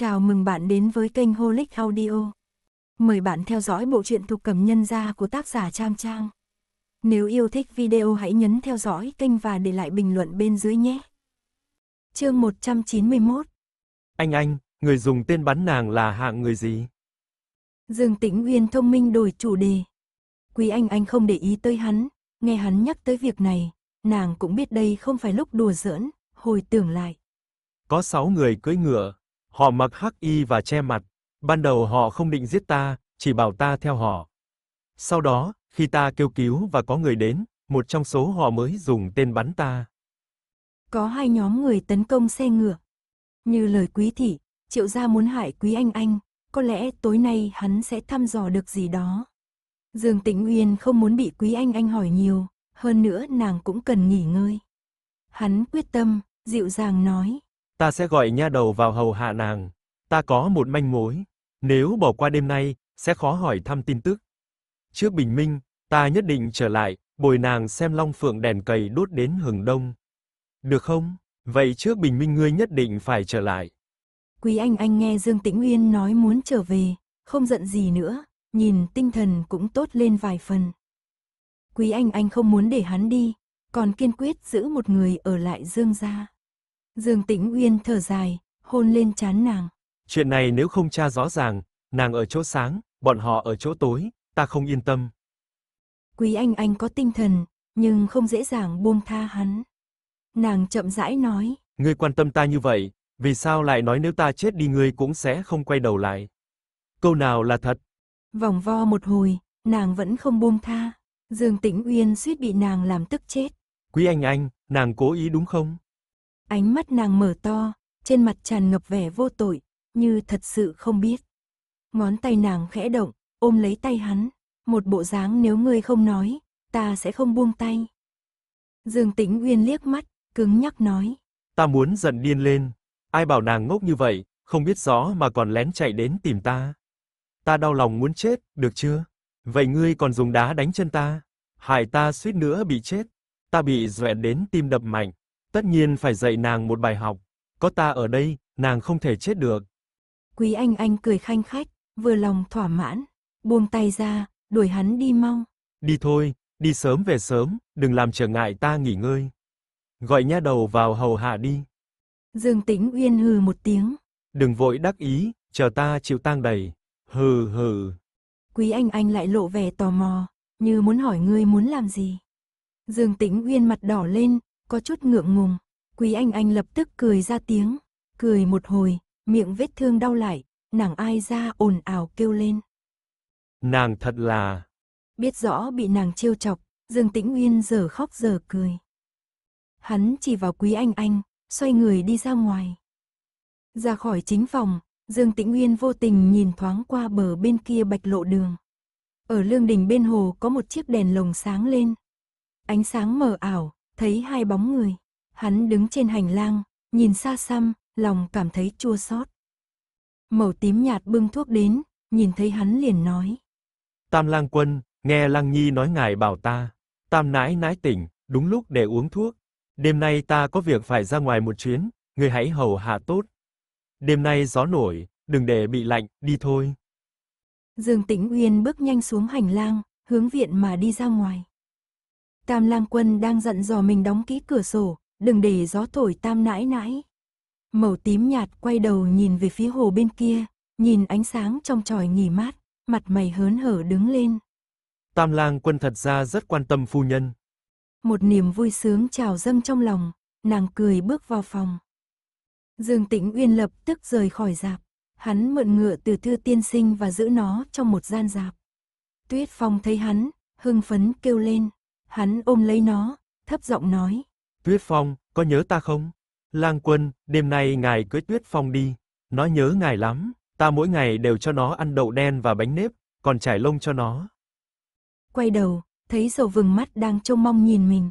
Chào mừng bạn đến với kênh Holic Audio. Mời bạn theo dõi bộ truyện thuộc cầm nhân gia của tác giả Trang Trang. Nếu yêu thích video hãy nhấn theo dõi kênh và để lại bình luận bên dưới nhé. Chương 191 Anh anh, người dùng tên bắn nàng là hạng người gì? Dương Tĩnh Uyên thông minh đổi chủ đề. Quý anh anh không để ý tới hắn, nghe hắn nhắc tới việc này, nàng cũng biết đây không phải lúc đùa giỡn, hồi tưởng lại. Có 6 người cưỡi ngựa, Họ mặc hắc y và che mặt. Ban đầu họ không định giết ta, chỉ bảo ta theo họ. Sau đó, khi ta kêu cứu và có người đến, một trong số họ mới dùng tên bắn ta. Có hai nhóm người tấn công xe ngựa. Như lời quý thị, triệu gia muốn hại quý anh anh, có lẽ tối nay hắn sẽ thăm dò được gì đó. Dương Tĩnh Uyên không muốn bị quý anh anh hỏi nhiều, hơn nữa nàng cũng cần nghỉ ngơi. Hắn quyết tâm, dịu dàng nói ta sẽ gọi nha đầu vào hầu hạ nàng. Ta có một manh mối, nếu bỏ qua đêm nay, sẽ khó hỏi thăm tin tức. Trước bình minh, ta nhất định trở lại, bồi nàng xem long phượng đèn cầy đốt đến hừng đông. Được không? Vậy trước bình minh ngươi nhất định phải trở lại. Quý Anh Anh nghe Dương Tĩnh Uyên nói muốn trở về, không giận gì nữa, nhìn tinh thần cũng tốt lên vài phần. Quý Anh Anh không muốn để hắn đi, còn kiên quyết giữ một người ở lại Dương gia. Dương Tĩnh Uyên thở dài, hôn lên chán nàng. Chuyện này nếu không tra rõ ràng, nàng ở chỗ sáng, bọn họ ở chỗ tối, ta không yên tâm. Quý Anh Anh có tinh thần, nhưng không dễ dàng buông tha hắn. Nàng chậm rãi nói. Ngươi quan tâm ta như vậy, vì sao lại nói nếu ta chết đi ngươi cũng sẽ không quay đầu lại? Câu nào là thật? Vòng vo một hồi, nàng vẫn không buông tha. Dương Tĩnh Uyên suýt bị nàng làm tức chết. Quý Anh Anh, nàng cố ý đúng không? Ánh mắt nàng mở to, trên mặt tràn ngập vẻ vô tội, như thật sự không biết. Ngón tay nàng khẽ động, ôm lấy tay hắn, một bộ dáng nếu ngươi không nói, ta sẽ không buông tay. Dương Tĩnh Uyên liếc mắt, cứng nhắc nói. Ta muốn giận điên lên, ai bảo nàng ngốc như vậy, không biết rõ mà còn lén chạy đến tìm ta. Ta đau lòng muốn chết, được chưa? Vậy ngươi còn dùng đá đánh chân ta, hại ta suýt nữa bị chết. Ta bị dọa đến tim đập mạnh tất nhiên phải dạy nàng một bài học, có ta ở đây, nàng không thể chết được. Quý Anh Anh cười khanh khách, vừa lòng thỏa mãn, buông tay ra, đuổi hắn đi mau. Đi thôi, đi sớm về sớm, đừng làm trở ngại ta nghỉ ngơi. Gọi nha đầu vào hầu hạ đi. Dương Tĩnh Uyên hừ một tiếng. Đừng vội đắc ý, chờ ta chịu tang đầy. Hừ hừ. Quý Anh Anh lại lộ vẻ tò mò, như muốn hỏi ngươi muốn làm gì. Dương Tĩnh Uyên mặt đỏ lên, có chút ngượng ngùng. Quý Anh Anh lập tức cười ra tiếng, cười một hồi, miệng vết thương đau lại, nàng ai ra ồn ào kêu lên. Nàng thật là... Biết rõ bị nàng trêu chọc, Dương Tĩnh Nguyên giờ khóc giờ cười. Hắn chỉ vào Quý Anh Anh, xoay người đi ra ngoài. Ra khỏi chính phòng, Dương Tĩnh Nguyên vô tình nhìn thoáng qua bờ bên kia bạch lộ đường. Ở lương đình bên hồ có một chiếc đèn lồng sáng lên. Ánh sáng mờ ảo, thấy hai bóng người. Hắn đứng trên hành lang, nhìn xa xăm, lòng cảm thấy chua xót. Màu tím nhạt bưng thuốc đến, nhìn thấy hắn liền nói. Tam lang quân, nghe lang nhi nói ngài bảo ta. Tam nãi nãi tỉnh, đúng lúc để uống thuốc. Đêm nay ta có việc phải ra ngoài một chuyến, người hãy hầu hạ tốt. Đêm nay gió nổi, đừng để bị lạnh, đi thôi. Dương Tĩnh Uyên bước nhanh xuống hành lang, hướng viện mà đi ra ngoài. Tam lang quân đang giận dò mình đóng kỹ cửa sổ, đừng để gió thổi tam nãi nãi. Màu tím nhạt quay đầu nhìn về phía hồ bên kia, nhìn ánh sáng trong tròi nghỉ mát, mặt mày hớn hở đứng lên. Tam lang quân thật ra rất quan tâm phu nhân. Một niềm vui sướng trào dâng trong lòng, nàng cười bước vào phòng. Dương Tĩnh Uyên lập tức rời khỏi giạp, hắn mượn ngựa từ thư tiên sinh và giữ nó trong một gian giạp. Tuyết Phong thấy hắn, hưng phấn kêu lên. Hắn ôm lấy nó, thấp giọng nói. Tuyết Phong, có nhớ ta không? Lang Quân, đêm nay ngài cưới Tuyết Phong đi. Nó nhớ ngài lắm, ta mỗi ngày đều cho nó ăn đậu đen và bánh nếp, còn trải lông cho nó. Quay đầu, thấy sầu vừng mắt đang trông mong nhìn mình.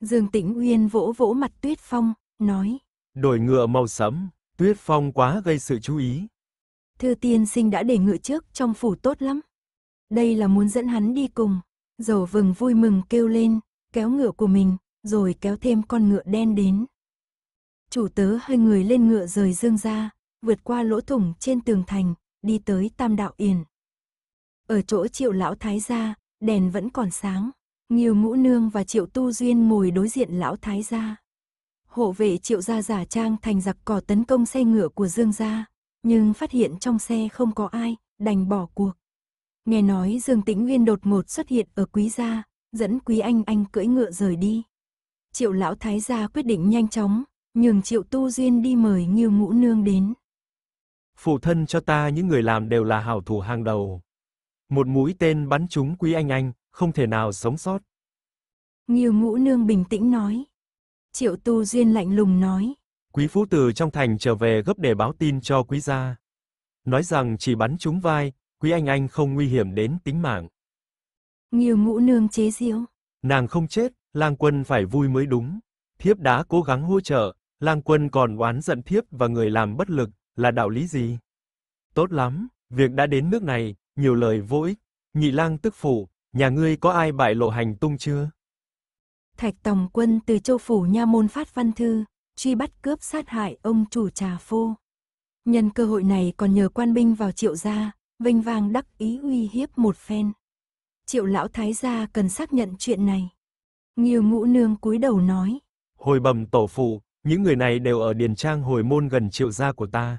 Dương Tĩnh Uyên vỗ vỗ mặt Tuyết Phong, nói. Đổi ngựa màu sẫm, Tuyết Phong quá gây sự chú ý. Thư tiên sinh đã để ngựa trước trong phủ tốt lắm. Đây là muốn dẫn hắn đi cùng. Dầu vừng vui mừng kêu lên, kéo ngựa của mình, rồi kéo thêm con ngựa đen đến. Chủ tớ hai người lên ngựa rời dương ra, vượt qua lỗ thủng trên tường thành, đi tới Tam Đạo Yển. Ở chỗ triệu lão thái gia, đèn vẫn còn sáng. Nhiều ngũ nương và triệu tu duyên ngồi đối diện lão thái gia. Hộ vệ triệu gia giả trang thành giặc cỏ tấn công xe ngựa của dương gia, nhưng phát hiện trong xe không có ai, đành bỏ cuộc. Nghe nói Dương Tĩnh Nguyên đột ngột xuất hiện ở quý gia, dẫn quý anh anh cưỡi ngựa rời đi. Triệu lão thái gia quyết định nhanh chóng, nhường triệu tu duyên đi mời nghiêu ngũ nương đến. Phụ thân cho ta những người làm đều là hảo thủ hàng đầu. Một mũi tên bắn trúng quý anh anh, không thể nào sống sót. Nghiêu ngũ nương bình tĩnh nói. Triệu tu duyên lạnh lùng nói. Quý phú từ trong thành trở về gấp để báo tin cho quý gia. Nói rằng chỉ bắn trúng vai, Quý anh anh không nguy hiểm đến tính mạng. Nhiều ngũ nương chế giễu. Nàng không chết, lang quân phải vui mới đúng. Thiếp đã cố gắng hỗ trợ, lang quân còn oán giận thiếp và người làm bất lực, là đạo lý gì? Tốt lắm, việc đã đến nước này, nhiều lời vô ích. Nhị lang tức phủ, nhà ngươi có ai bại lộ hành tung chưa? Thạch Tòng Quân từ châu phủ nha môn phát văn thư, truy bắt cướp sát hại ông chủ trà phô. Nhân cơ hội này còn nhờ quan binh vào triệu gia, vinh vang đắc ý uy hiếp một phen. Triệu lão thái gia cần xác nhận chuyện này. Nghiêu ngũ nương cúi đầu nói. Hồi bẩm tổ phụ, những người này đều ở Điền Trang hồi môn gần triệu gia của ta.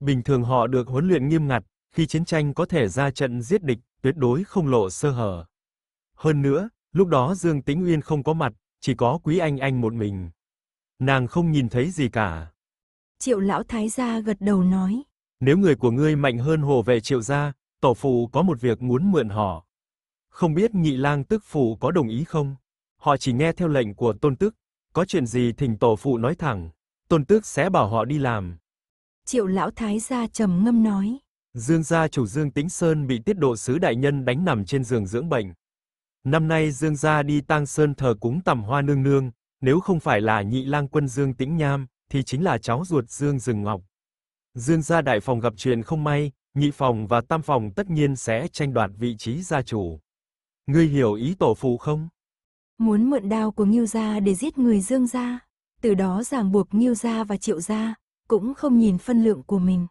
Bình thường họ được huấn luyện nghiêm ngặt, khi chiến tranh có thể ra trận giết địch, tuyệt đối không lộ sơ hở. Hơn nữa, lúc đó Dương Tĩnh Uyên không có mặt, chỉ có Quý Anh Anh một mình. Nàng không nhìn thấy gì cả. Triệu lão thái gia gật đầu nói. Nếu người của ngươi mạnh hơn hồ vệ Triệu gia, tổ phụ có một việc muốn mượn họ. Không biết Nhị Lang tức phụ có đồng ý không? Họ chỉ nghe theo lệnh của Tôn Tước, có chuyện gì thỉnh tổ phụ nói thẳng, Tôn Tước sẽ bảo họ đi làm. Triệu lão thái gia trầm ngâm nói. Dương gia chủ Dương Tĩnh Sơn bị tiết độ sứ đại nhân đánh nằm trên giường dưỡng bệnh. Năm nay Dương gia đi tang sơn thờ cúng tằm hoa nương nương, nếu không phải là nhị lang quân Dương Tĩnh Nham, thì chính là cháu ruột Dương Dừng Ngọc. Dương gia đại phòng gặp chuyện không may, nhị phòng và tam phòng tất nhiên sẽ tranh đoạt vị trí gia chủ. Ngươi hiểu ý tổ phụ không? Muốn mượn đao của Ngưu gia để giết người Dương gia, từ đó ràng buộc Ngưu gia và Triệu gia, cũng không nhìn phân lượng của mình.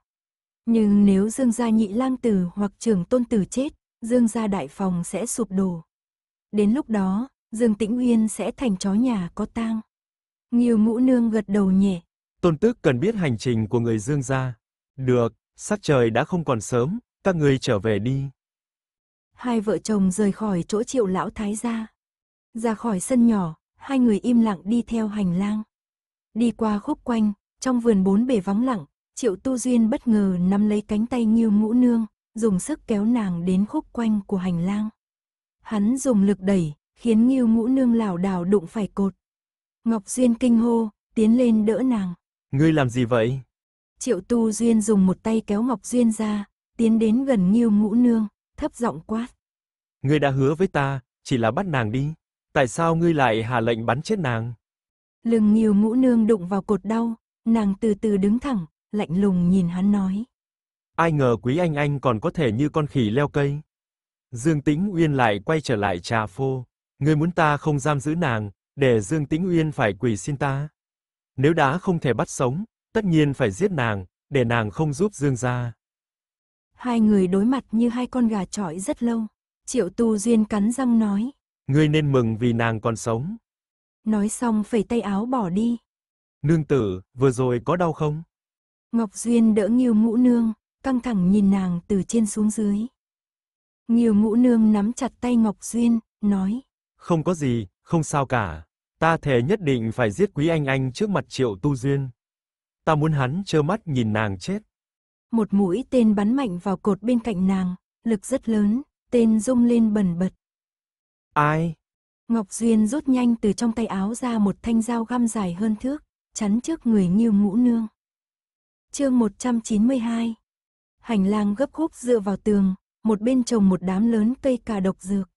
Nhưng nếu Dương gia nhị lang tử hoặc trưởng tôn tử chết, Dương gia đại phòng sẽ sụp đổ. Đến lúc đó, Dương Tĩnh Uyên sẽ thành chó nhà có tang. Ngưu ngũ nương gật đầu nhẹ, Tôn Tước cần biết hành trình của người Dương gia. Được, sắc trời đã không còn sớm, các ngươi trở về đi. Hai vợ chồng rời khỏi chỗ Triệu lão thái gia. Ra khỏi sân nhỏ, hai người im lặng đi theo hành lang. Đi qua khúc quanh, trong vườn bốn bề vắng lặng, Triệu Tu Duyên bất ngờ nắm lấy cánh tay Ngưu Ngũ Nương, dùng sức kéo nàng đến khúc quanh của hành lang. Hắn dùng lực đẩy, khiến Ngưu Ngũ Nương lảo đảo đụng phải cột. Ngọc Duyên kinh hô, tiến lên đỡ nàng. Ngươi làm gì vậy? Triệu Tu Duyên dùng một tay kéo Ngọc Duyên ra, tiến đến gần Nghiêu Ngũ Nương, thấp giọng quát. Ngươi đã hứa với ta, chỉ là bắt nàng đi. Tại sao ngươi lại hạ lệnh bắn chết nàng? Lưng Nghiêu Ngũ Nương đụng vào cột đau, nàng từ từ đứng thẳng, lạnh lùng nhìn hắn nói. Ai ngờ quý anh anh còn có thể như con khỉ leo cây. Dương Tĩnh Uyên lại quay trở lại trà phô. Ngươi muốn ta không giam giữ nàng, để Dương Tĩnh Uyên phải quỳ xin ta. Nếu đã không thể bắt sống, tất nhiên phải giết nàng, để nàng không giúp Dương gia. Hai người đối mặt như hai con gà trọi rất lâu. Triệu Tu Duyên cắn răng nói. Ngươi nên mừng vì nàng còn sống. Nói xong phẩy tay áo bỏ đi. Nương tử, vừa rồi có đau không? Ngọc Duyên đỡ nghiêu ngũ nương, căng thẳng nhìn nàng từ trên xuống dưới. Nghiêu ngũ nương nắm chặt tay Ngọc Duyên, nói. Không có gì, không sao cả. Ta thề nhất định phải giết Quý Anh Anh trước mặt Triệu Tu Duyên. Ta muốn hắn trơ mắt nhìn nàng chết. Một mũi tên bắn mạnh vào cột bên cạnh nàng, lực rất lớn, tên rung lên bần bật. Ai? Ngọc Duyên rút nhanh từ trong tay áo ra một thanh dao găm dài hơn thước, chắn trước người như ngũ nương. chương 192 Hành lang gấp khúc dựa vào tường, một bên trồng một đám lớn cây cà độc dược.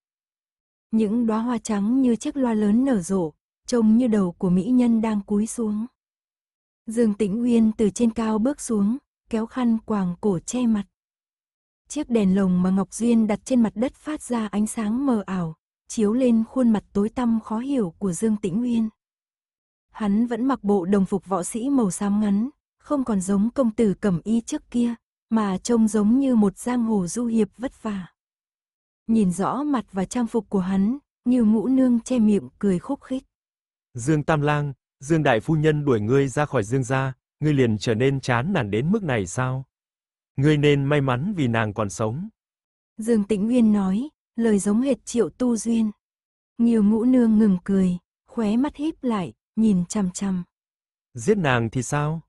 Những đóa hoa trắng như chiếc loa lớn nở rộ, trông như đầu của mỹ nhân đang cúi xuống. Dương Tĩnh Uyên từ trên cao bước xuống, kéo khăn quàng cổ che mặt. Chiếc đèn lồng mà Ngọc Duyên đặt trên mặt đất phát ra ánh sáng mờ ảo, chiếu lên khuôn mặt tối tăm khó hiểu của Dương Tĩnh Uyên. Hắn vẫn mặc bộ đồng phục võ sĩ màu xám ngắn, không còn giống công tử cẩm y trước kia, mà trông giống như một giang hồ du hiệp vất vả. Nhìn rõ mặt và trang phục của hắn, như ngũ nương che miệng cười khúc khích. Dương Tam Lang, Dương đại phu nhân đuổi ngươi ra khỏi Dương gia, ngươi liền trở nên chán nản đến mức này sao? Ngươi nên may mắn vì nàng còn sống. Dương Tĩnh Nguyên nói, lời giống hệt Triệu Tu Duyên. Nhiều ngũ nương ngừng cười, khóe mắt híp lại, nhìn chằm chằm. Giết nàng thì sao?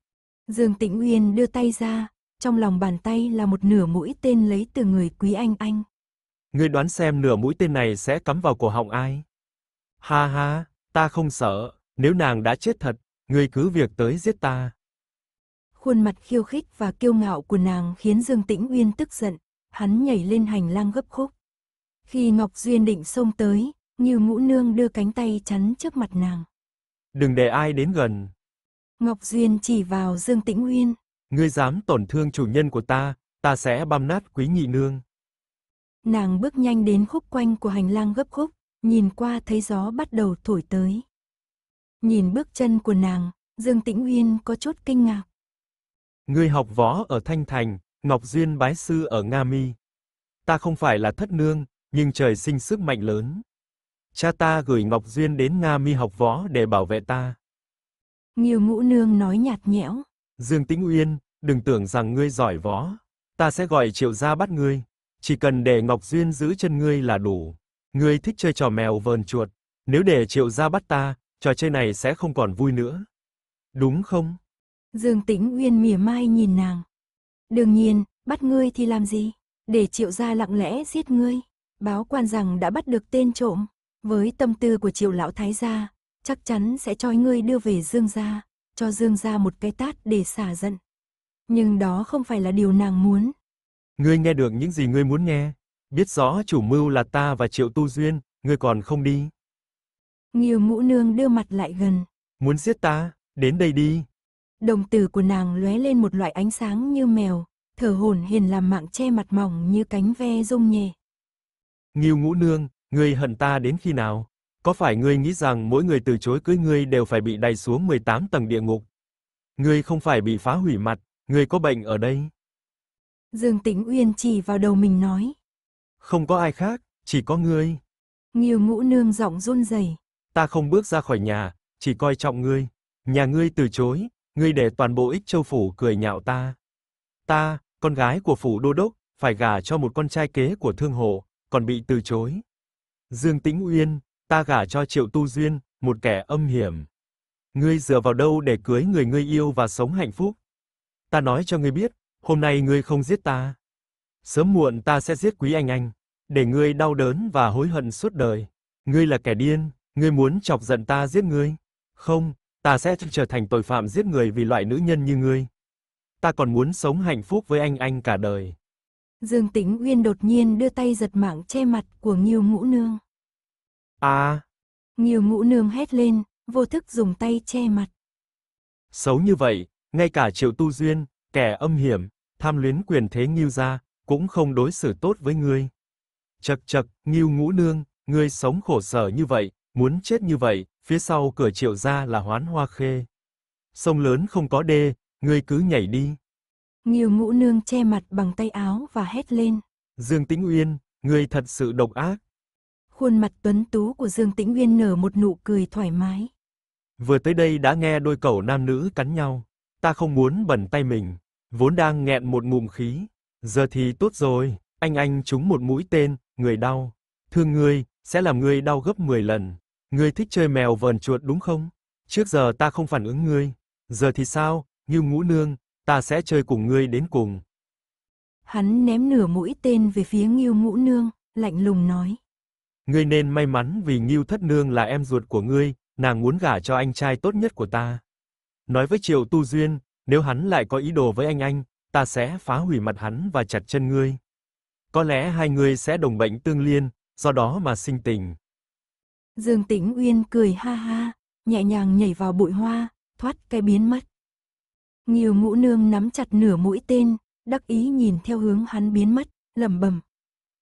Dương Tĩnh Nguyên đưa tay ra, trong lòng bàn tay là một nửa mũi tên lấy từ người Quý Anh Anh. Ngươi đoán xem nửa mũi tên này sẽ cắm vào cổ họng ai? Ha ha, Ta không sợ, nếu nàng đã chết thật, ngươi cứ việc tới giết ta. Khuôn mặt khiêu khích và kiêu ngạo của nàng khiến Dương Tĩnh Uyên tức giận, hắn nhảy lên hành lang gấp khúc. Khi Ngọc Duyên định xông tới, như ngũ nương đưa cánh tay chắn trước mặt nàng. Đừng để ai đến gần. Ngọc Duyên chỉ vào Dương Tĩnh Uyên. Ngươi dám tổn thương chủ nhân của ta, ta sẽ băm nát quý nhị nương. Nàng bước nhanh đến khúc quanh của hành lang gấp khúc, nhìn qua thấy gió bắt đầu thổi tới. Nhìn bước chân của nàng, Dương Tĩnh Uyên có chút kinh ngạc. Ngươi học võ ở Thanh Thành, Ngọc Duyên bái sư ở Nga Mi. Ta không phải là thất nương, nhưng trời sinh sức mạnh lớn. Cha ta gửi Ngọc Duyên đến Nga Mi học võ để bảo vệ ta. Nghiêu ngũ nương nói nhạt nhẽo. Dương Tĩnh Uyên, đừng tưởng rằng ngươi giỏi võ. Ta sẽ gọi triệu gia bắt ngươi. Chỉ cần để Ngọc Duyên giữ chân ngươi là đủ. Ngươi thích chơi trò mèo vờn chuột, nếu để Triệu gia bắt ta, trò chơi này sẽ không còn vui nữa. Đúng không? Dương Tĩnh Uyên mỉa mai nhìn nàng. Đương nhiên, bắt ngươi thì làm gì? Để Triệu gia lặng lẽ giết ngươi. Báo quan rằng đã bắt được tên trộm, với tâm tư của Triệu lão thái gia, chắc chắn sẽ cho ngươi đưa về Dương gia, cho Dương gia một cái tát để xả giận. Nhưng đó không phải là điều nàng muốn. Ngươi nghe được những gì ngươi muốn nghe, Biết rõ chủ mưu là ta và Triệu Tu Duyên, ngươi còn không đi. Nghiêu Mũ Nương đưa mặt lại gần. Muốn giết ta, đến đây đi. Đồng tử của nàng lóe lên một loại ánh sáng như mèo, thở hổn hển làm mạng che mặt mỏng như cánh ve rung nhẹ. Nghiêu Ngũ Nương, ngươi hận ta đến khi nào? Có phải ngươi nghĩ rằng mỗi người từ chối cưới ngươi đều phải bị đày xuống 18 tầng địa ngục? Ngươi không phải bị phá hủy mặt, ngươi có bệnh ở đây. Dương Tĩnh Uyên chỉ vào đầu mình nói. Không có ai khác, chỉ có ngươi. Nghiêu ngũ nương giọng run rẩy. Ta không bước ra khỏi nhà, chỉ coi trọng ngươi. Nhà ngươi từ chối, ngươi để toàn bộ ích châu phủ cười nhạo ta. Ta, con gái của phủ đô đốc, phải gả cho một con trai kế của thương hộ, còn bị từ chối. Dương Tĩnh Uyên, ta gả cho Triệu Tu Duyên, một kẻ âm hiểm. Ngươi dựa vào đâu để cưới người ngươi yêu và sống hạnh phúc? Ta nói cho ngươi biết, hôm nay ngươi không giết ta. Sớm muộn ta sẽ giết quý anh anh, để ngươi đau đớn và hối hận suốt đời. Ngươi là kẻ điên, ngươi muốn chọc giận ta giết ngươi. Không, ta sẽ trở thành tội phạm giết người vì loại nữ nhân như ngươi. Ta còn muốn sống hạnh phúc với anh anh cả đời. Dương Tĩnh Uyên đột nhiên đưa tay giật mạng che mặt của Nghiêu Ngũ Nương. À! Nghiêu Ngũ Nương hét lên, vô thức dùng tay che mặt. Xấu như vậy, ngay cả Triệu Tu Duyên, kẻ âm hiểm, tham luyến quyền thế Nghiêu gia, cũng không đối xử tốt với ngươi. Chậc chậc, Ngưu Ngũ Nương, ngươi sống khổ sở như vậy, muốn chết như vậy, phía sau cửa Triệu gia là Hoán Hoa Khê. Sông lớn không có đê, ngươi cứ nhảy đi. Ngưu Ngũ Nương che mặt bằng tay áo và hét lên. Dương Tĩnh Uyên, ngươi thật sự độc ác. Khuôn mặt tuấn tú của Dương Tĩnh Uyên nở một nụ cười thoải mái. Vừa tới đây đã nghe đôi cẩu nam nữ cắn nhau, ta không muốn bẩn tay mình, vốn đang nghẹn một ngụm khí, Giờ thì tốt rồi, anh anh trúng một mũi tên, người đau. Thương ngươi, sẽ làm ngươi đau gấp 10 lần. Ngươi thích chơi mèo vờn chuột đúng không? Trước giờ ta không phản ứng ngươi, giờ thì sao? Ngưu Ngũ Nương, ta sẽ chơi cùng ngươi đến cùng. Hắn ném nửa mũi tên về phía Ngưu Ngũ Nương, lạnh lùng nói: "Ngươi nên may mắn vì Ngưu Thất Nương là em ruột của ngươi, nàng muốn gả cho anh trai tốt nhất của ta." Nói với Triệu Tu Duyên, nếu hắn lại có ý đồ với anh anh, ta sẽ phá hủy mặt hắn và chặt chân ngươi. Có lẽ hai ngươi sẽ đồng bệnh tương liên, do đó mà sinh tình. Dương Tĩnh Uyên cười ha ha, nhẹ nhàng nhảy vào bụi hoa, thoát cái biến mất. Nhiều ngũ nương nắm chặt nửa mũi tên, đắc ý nhìn theo hướng hắn biến mất, lẩm bẩm.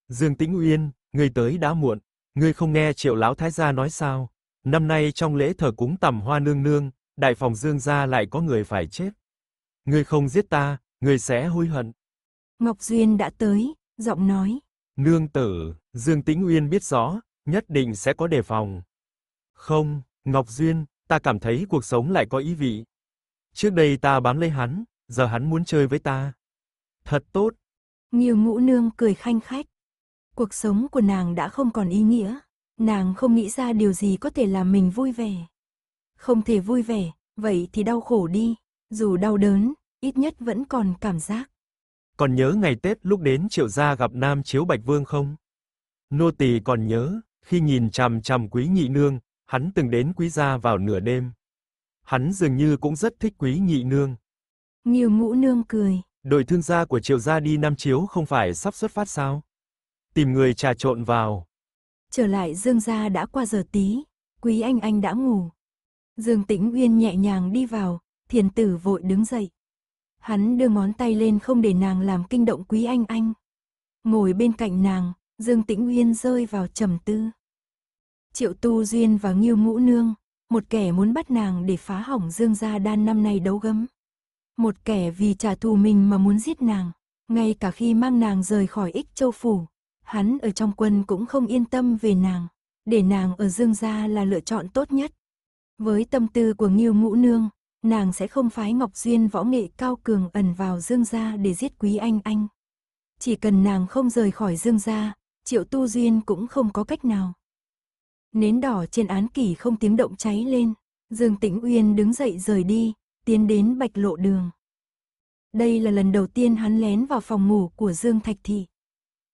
Dương Tĩnh Uyên, ngươi tới đã muộn, ngươi không nghe Triệu lão thái gia nói sao? Năm nay trong lễ thờ cúng tầm hoa nương nương, đại phòng Dương gia lại có người phải chết. Ngươi không giết ta, người sẽ hối hận. Ngọc Duyên đã tới, giọng nói. Nương tử, Dương Tĩnh Uyên biết rõ, nhất định sẽ có đề phòng. Không, Ngọc Duyên, ta cảm thấy cuộc sống lại có ý vị. Trước đây ta bám lấy hắn, giờ hắn muốn chơi với ta. Thật tốt. Nhiều ngũ nương cười khanh khách. Cuộc sống của nàng đã không còn ý nghĩa. Nàng không nghĩ ra điều gì có thể làm mình vui vẻ. Không thể vui vẻ, vậy thì đau khổ đi. Dù đau đớn, ít nhất vẫn còn cảm giác. Còn nhớ ngày Tết lúc đến Triệu gia gặp Nam Chiếu Bạch Vương không? Nô tỳ còn nhớ, khi nhìn chằm chằm Quý Nhị nương, hắn từng đến Quý gia vào nửa đêm. Hắn dường như cũng rất thích Quý Nhị nương. Nhiều Ngũ nương cười, đội thương gia của Triệu gia đi Nam Chiếu không phải sắp xuất phát sao? Tìm người trà trộn vào. Trở lại Dương gia đã qua giờ tí, Quý anh anh đã ngủ. Dương Tĩnh Uyên nhẹ nhàng đi vào, Thiền tử vội đứng dậy. Hắn đưa ngón tay lên không để nàng làm kinh động quý anh anh. Ngồi bên cạnh nàng, Dương Tĩnh Uyên rơi vào trầm tư. Triệu Tu Duyên và Nghiêu Ngũ Nương, một kẻ muốn bắt nàng để phá hỏng Dương gia đan năm nay đấu gấm. Một kẻ vì trả thù mình mà muốn giết nàng, ngay cả khi mang nàng rời khỏi ích châu phủ, hắn ở trong quân cũng không yên tâm về nàng, để nàng ở Dương gia là lựa chọn tốt nhất. Với tâm tư của Nghiêu Ngũ Nương, nàng sẽ không phái Ngọc Duyên võ nghệ cao cường ẩn vào Dương gia để giết Quý Anh Anh. Chỉ cần nàng không rời khỏi Dương gia, Triệu Tu Duyên cũng không có cách nào. Nến đỏ trên án kỷ không tiếng động cháy lên, Dương Tĩnh Uyên đứng dậy rời đi, tiến đến bạch lộ đường. Đây là lần đầu tiên hắn lén vào phòng ngủ của Dương Thạch Thị.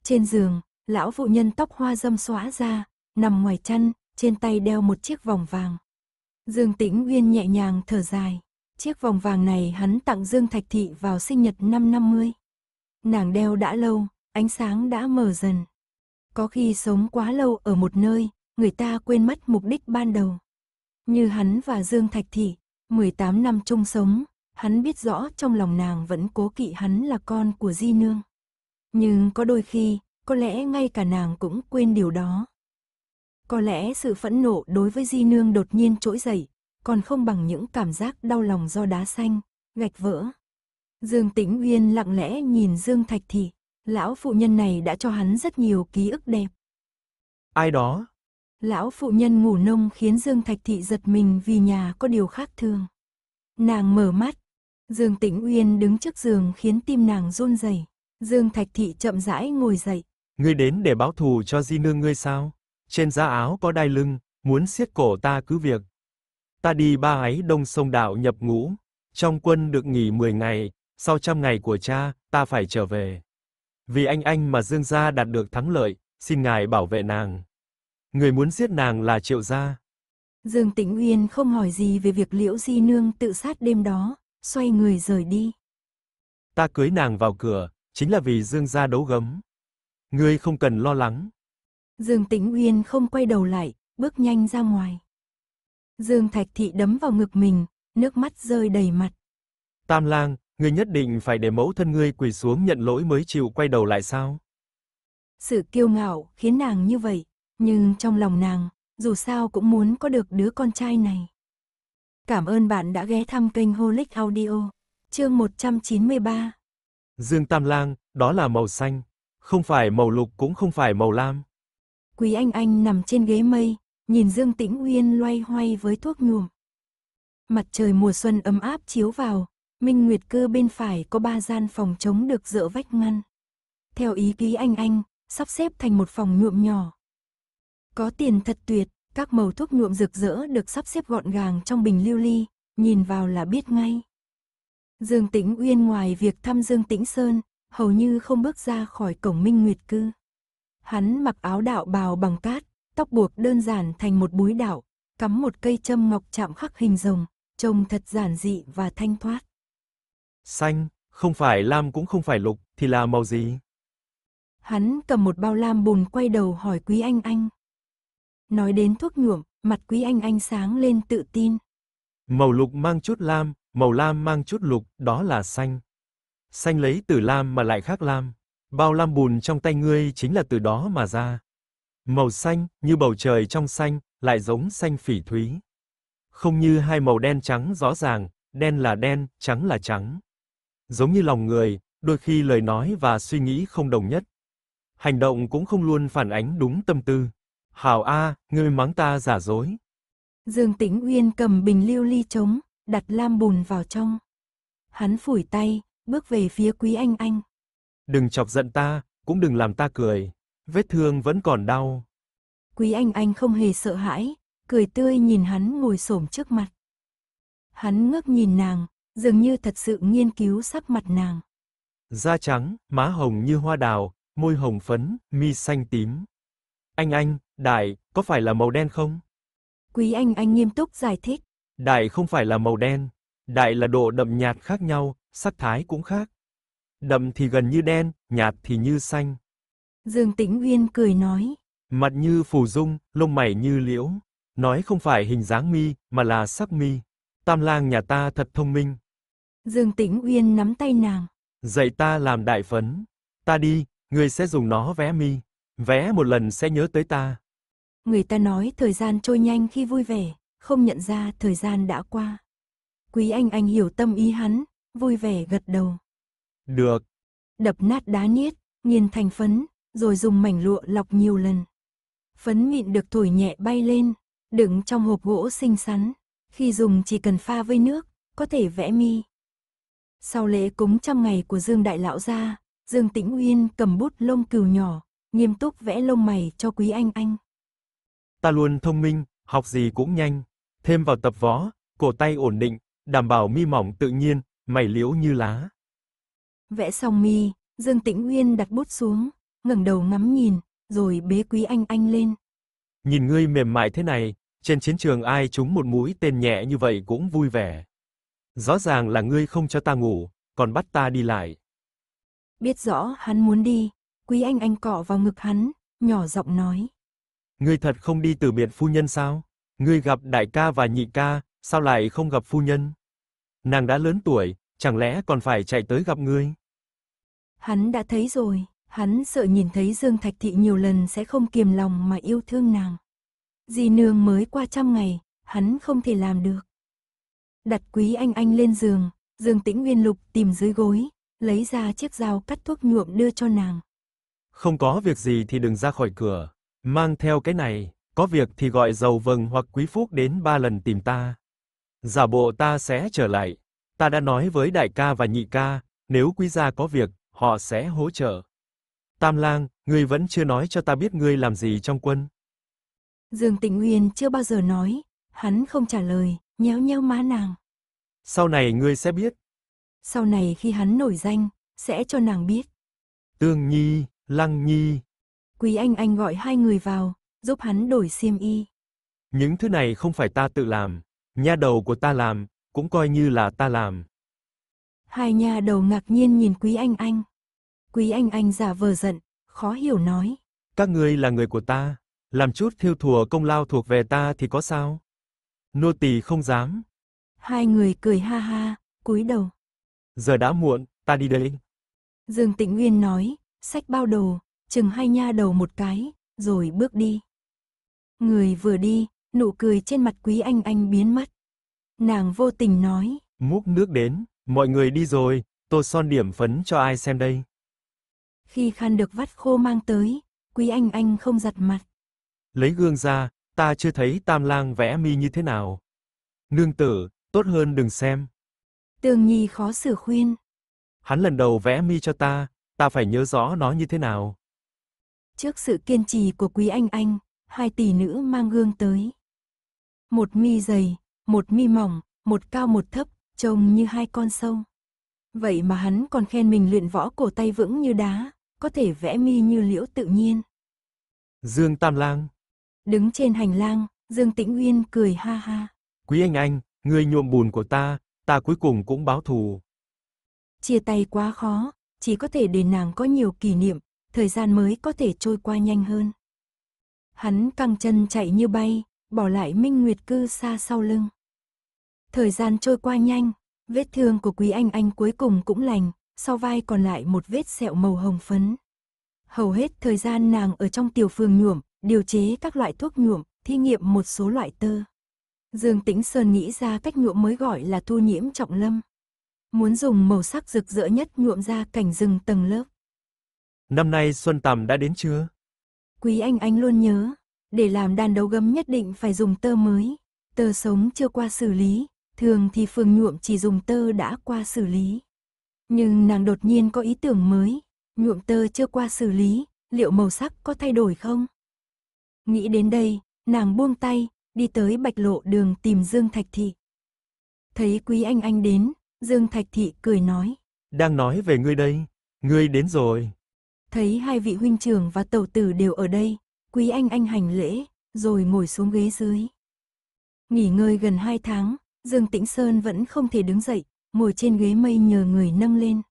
Trên giường, lão phụ nhân tóc hoa dâm xóa ra, nằm ngoài chăn, trên tay đeo một chiếc vòng vàng. Dương Tĩnh Uyên nhẹ nhàng thở dài. Chiếc vòng vàng này hắn tặng Dương Thạch Thị vào sinh nhật năm 50. Nàng đeo đã lâu, ánh sáng đã mờ dần. Có khi sống quá lâu ở một nơi, người ta quên mất mục đích ban đầu. Như hắn và Dương Thạch Thị, 18 năm chung sống, hắn biết rõ trong lòng nàng vẫn cố kỵ hắn là con của Di Nương. Nhưng có đôi khi, có lẽ ngay cả nàng cũng quên điều đó. Có lẽ sự phẫn nộ đối với Di Nương đột nhiên trỗi dậy, còn không bằng những cảm giác đau lòng do đá xanh, gạch vỡ. Dương Tĩnh Uyên lặng lẽ nhìn Dương Thạch Thị, lão phụ nhân này đã cho hắn rất nhiều ký ức đẹp. Ai đó? Lão phụ nhân ngủ nông khiến Dương Thạch Thị giật mình vì nhà có điều khác thường. Nàng mở mắt, Dương Tĩnh Uyên đứng trước giường khiến tim nàng run rẩy. Dương Thạch Thị chậm rãi ngồi dậy. Ngươi đến để báo thù cho Di Nương ngươi sao? Trên giá áo có đai lưng, muốn siết cổ ta cứ việc. Ta đi ba ấy đông sông đạo nhập ngũ, trong quân được nghỉ 10 ngày, sau trăm ngày của cha, ta phải trở về. Vì anh anh mà Dương gia đạt được thắng lợi, xin ngài bảo vệ nàng. Người muốn giết nàng là Triệu gia. Dương Tĩnh Uyên không hỏi gì về việc Liễu Di nương tự sát đêm đó, xoay người rời đi. Ta cưới nàng vào cửa, chính là vì Dương gia đấu gấm. Ngươi không cần lo lắng. Dương Tĩnh Uyên không quay đầu lại, bước nhanh ra ngoài. Dương Thạch Thị đấm vào ngực mình, nước mắt rơi đầy mặt. Tam lang, ngươi nhất định phải để mẫu thân ngươi quỳ xuống nhận lỗi mới chịu quay đầu lại sao? Sự kiêu ngạo khiến nàng như vậy, nhưng trong lòng nàng, dù sao cũng muốn có được đứa con trai này. Cảm ơn bạn đã ghé thăm kênh Holic Audio, chương 193. Dương Tam Lang, đó là màu xanh, không phải màu lục cũng không phải màu lam. Quý Anh Anh nằm trên ghế mây, nhìn Dương Tĩnh Uyên loay hoay với thuốc nhuộm. Mặt trời mùa xuân ấm áp chiếu vào, Minh Nguyệt Cơ bên phải có ba gian phòng trống được dỡ vách ngăn. Theo ý ký Anh Anh, sắp xếp thành một phòng nhuộm nhỏ. Có tiền thật tuyệt, các màu thuốc nhuộm rực rỡ được sắp xếp gọn gàng trong bình lưu ly, nhìn vào là biết ngay. Dương Tĩnh Uyên ngoài việc thăm Dương Tĩnh Sơn, hầu như không bước ra khỏi cổng Minh Nguyệt Cư. Hắn mặc áo đạo bào bằng cát, tóc buộc đơn giản thành một búi đạo, cắm một cây châm ngọc chạm khắc hình rồng, trông thật giản dị và thanh thoát. Xanh, không phải lam cũng không phải lục, thì là màu gì? Hắn cầm một bao lam bùn quay đầu hỏi Quý Anh Anh. Nói đến thuốc nhuộm, mặt Quý Anh Anh sáng lên tự tin. Màu lục mang chút lam, màu lam mang chút lục, đó là xanh. Xanh lấy từ lam mà lại khác lam. Bao lam bùn trong tay ngươi chính là từ đó mà ra. Màu xanh, như bầu trời trong xanh, lại giống xanh phỉ thúy. Không như hai màu đen trắng rõ ràng, đen là đen, trắng là trắng. Giống như lòng người, đôi khi lời nói và suy nghĩ không đồng nhất. Hành động cũng không luôn phản ánh đúng tâm tư. Hảo A, ngươi mắng ta giả dối. Dương Tĩnh Uyên cầm bình lưu ly trống, đặt lam bùn vào trong. Hắn phủi tay, bước về phía Quý Anh Anh. Đừng chọc giận ta, cũng đừng làm ta cười. Vết thương vẫn còn đau. Quý Anh Anh không hề sợ hãi, cười tươi nhìn hắn ngồi xổm trước mặt. Hắn ngước nhìn nàng, dường như thật sự nghiên cứu sắc mặt nàng. Da trắng, má hồng như hoa đào, môi hồng phấn, mi xanh tím. Anh anh, đại, có phải là màu đen không? Quý anh anh nghiêm túc giải thích. Đại không phải là màu đen, đại là độ đậm nhạt khác nhau, sắc thái cũng khác. Đậm thì gần như đen, nhạt thì như xanh. Dương Tĩnh Uyên cười nói. Mặt như phù dung, lông mày như liễu. Nói không phải hình dáng mi, mà là sắc mi. Tam lang nhà ta thật thông minh. Dương Tĩnh Uyên nắm tay nàng. Dạy ta làm đại phấn. Ta đi, người sẽ dùng nó vẽ mi. Vẽ một lần sẽ nhớ tới ta. Người ta nói thời gian trôi nhanh khi vui vẻ, không nhận ra thời gian đã qua. Quý anh anh hiểu tâm ý hắn, vui vẻ gật đầu. Được. Đập nát đá niết, nghiền thành phấn, rồi dùng mảnh lụa lọc nhiều lần. Phấn mịn được thổi nhẹ bay lên, đựng trong hộp gỗ xinh xắn. Khi dùng chỉ cần pha với nước, có thể vẽ mi. Sau lễ cúng trăm ngày của Dương Đại Lão gia, Dương Tĩnh Uyên cầm bút lông cừu nhỏ, nghiêm túc vẽ lông mày cho quý anh anh. Ta luôn thông minh, học gì cũng nhanh. Thêm vào tập võ, cổ tay ổn định, đảm bảo mi mỏng tự nhiên, mày liễu như lá. Vẽ xong mi, Dương Tĩnh Uyên đặt bút xuống, ngẩng đầu ngắm nhìn, rồi bế Quý Anh Anh lên. Nhìn ngươi mềm mại thế này, trên chiến trường ai trúng một mũi tên nhẹ như vậy cũng vui vẻ. Rõ ràng là ngươi không cho ta ngủ, còn bắt ta đi lại. Biết rõ hắn muốn đi, Quý Anh Anh cọ vào ngực hắn, nhỏ giọng nói. Ngươi thật không đi từ biệt phu nhân sao? Ngươi gặp đại ca và nhị ca, sao lại không gặp phu nhân? Nàng đã lớn tuổi, Chẳng lẽ còn phải chạy tới gặp ngươi? Hắn đã thấy rồi, hắn sợ nhìn thấy Dương Thạch Thị nhiều lần sẽ không kiềm lòng mà yêu thương nàng. Dì nương mới qua trăm ngày, hắn không thể làm được. Đặt quý anh anh lên giường, Dương Tĩnh Nguyên Lục tìm dưới gối, lấy ra chiếc dao cắt thuốc nhuộm đưa cho nàng. Không có việc gì thì đừng ra khỏi cửa, mang theo cái này, có việc thì gọi dầu vầng hoặc quý phúc đến ba lần tìm ta. Giả bộ ta sẽ trở lại. Ta đã nói với đại ca và nhị ca, nếu quý gia có việc, họ sẽ hỗ trợ. Tam lang, ngươi vẫn chưa nói cho ta biết ngươi làm gì trong quân. Dương Tịnh Uyên chưa bao giờ nói, hắn không trả lời, nhéo nhéo má nàng. Sau này ngươi sẽ biết. Sau này khi hắn nổi danh, sẽ cho nàng biết. Tương Nhi, Lăng Nhi. Quý Anh Anh gọi hai người vào, giúp hắn đổi xiêm y. Những thứ này không phải ta tự làm, nha đầu của ta làm, cũng coi như là ta làm. Hai nhà đầu ngạc nhiên nhìn Quý Anh Anh. Quý Anh Anh giả vờ giận, khó hiểu nói. Các ngươi là người của ta, làm chút thiêu thùa công lao thuộc về ta thì có sao? Nô tỳ không dám. Hai người cười ha ha, cúi đầu. Giờ đã muộn, ta đi đây. Dương Tịnh Nguyên nói, sách bao đồ, chừng hai nha đầu một cái, rồi bước đi. Người vừa đi, nụ cười trên mặt quý anh anh biến mất. Nàng vô tình nói. Múc nước đến, mọi người đi rồi, tô son điểm phấn cho ai xem đây. Khi khăn được vắt khô mang tới, quý anh anh không giặt mặt. Lấy gương ra, ta chưa thấy tam lang vẽ mi như thế nào. Nương tử, tốt hơn đừng xem. Tường Nhi khó xử khuyên. Hắn lần đầu vẽ mi cho ta, ta phải nhớ rõ nó như thế nào. Trước sự kiên trì của quý anh anh, hai tỷ nữ mang gương tới. Một mi dày, một mi mỏng, một cao một thấp, trông như hai con sông. Vậy mà hắn còn khen mình luyện võ cổ tay vững như đá, có thể vẽ mi như liễu tự nhiên. Dương Tam Lang. Đứng trên hành lang, Dương Tĩnh Uyên cười ha ha. Quý anh anh, người nhuộm bùn của ta, ta cuối cùng cũng báo thù. Chia tay quá khó, chỉ có thể để nàng có nhiều kỷ niệm, thời gian mới có thể trôi qua nhanh hơn. Hắn căng chân chạy như bay, bỏ lại Minh Nguyệt cư xa sau lưng. Thời gian trôi qua nhanh, vết thương của Quý Anh Anh cuối cùng cũng lành, sau vai còn lại một vết sẹo màu hồng phấn. Hầu hết thời gian nàng ở trong tiểu phường nhuộm, điều chế các loại thuốc nhuộm, thí nghiệm một số loại tơ. Dương Tĩnh Sơn nghĩ ra cách nhuộm mới gọi là thu nhiễm trọng lâm. Muốn dùng màu sắc rực rỡ nhất nhuộm ra cảnh rừng tầng lớp. Năm nay Xuân Tầm đã đến chưa? Quý Anh Anh luôn nhớ, để làm đàn đấu gấm nhất định phải dùng tơ mới. Tơ sống chưa qua xử lý, Thường thì Phương nhuộm chỉ dùng tơ đã qua xử lý. Nhưng nàng đột nhiên có ý tưởng mới, nhuộm tơ chưa qua xử lý, liệu màu sắc có thay đổi không? Nghĩ đến đây, nàng buông tay, đi tới bạch lộ đường tìm Dương Thạch Thị. Thấy quý anh anh đến, Dương Thạch Thị cười nói. Đang nói về ngươi đây, ngươi đến rồi. Thấy hai vị huynh trưởng và tẩu tử đều ở đây, quý anh anh hành lễ, rồi ngồi xuống ghế dưới. Nghỉ ngơi gần hai tháng, Dương Tĩnh Sơn vẫn không thể đứng dậy, ngồi trên ghế mây nhờ người nâng lên.